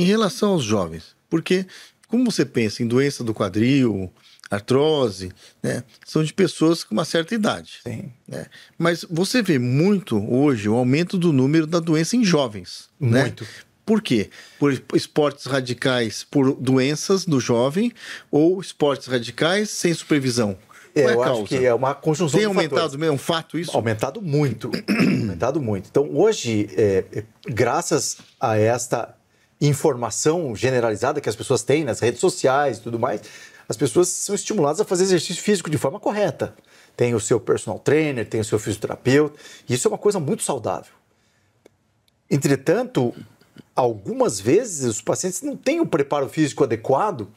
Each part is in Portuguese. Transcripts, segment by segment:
em relação aos jovens. Porque, como você pensa em doença do quadril, artrose, né, são de pessoas com uma certa idade. Sim. Né? Mas você vê muito hoje o aumento do número da doença em jovens. Né? Muito. Né? Por quê? Por esportes radicais por doenças do jovem ou esportes radicais sem supervisão. É, é eu causa? acho que é uma conjunção Tem aumentado mesmo, é um fato isso? Aumentado muito, aumentado muito. Então, hoje, é, é graças a esta informação generalizada que as pessoas têm nas redes sociais e tudo mais, as pessoas são estimuladas a fazer exercício físico de forma correta. Tem o seu personal trainer, tem o seu fisioterapeuta, e isso é uma coisa muito saudável. Entretanto, algumas vezes os pacientes não têm o preparo físico adequado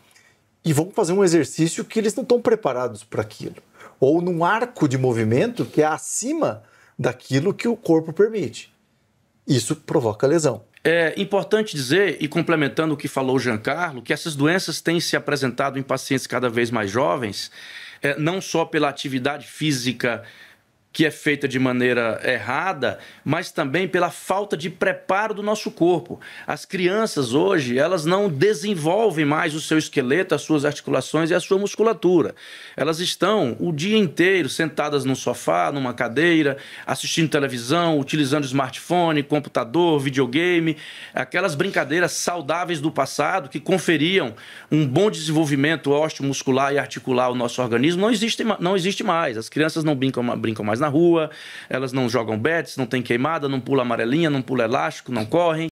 e vão fazer um exercício que eles não estão preparados para aquilo, ou num arco de movimento que é acima daquilo que o corpo permite. Isso provoca lesão. É importante dizer, e complementando o que falou o Giancarlo, que essas doenças têm se apresentado em pacientes cada vez mais jovens, é, não só pela atividade física que é feita de maneira errada, mas também pela falta de preparo do nosso corpo. As crianças hoje, elas não desenvolvem mais o seu esqueleto, as suas articulações e a sua musculatura. Elas estão o dia inteiro sentadas num sofá, numa cadeira, assistindo televisão, utilizando smartphone, computador, videogame, aquelas brincadeiras saudáveis do passado que conferiam um bom desenvolvimento ósseo, muscular e articular ao nosso organismo, não existe, não existe mais. As crianças não brincam, brincam mais na rua, elas não jogam bets, não tem queimada, não pula amarelinha, não pula elástico, não correm.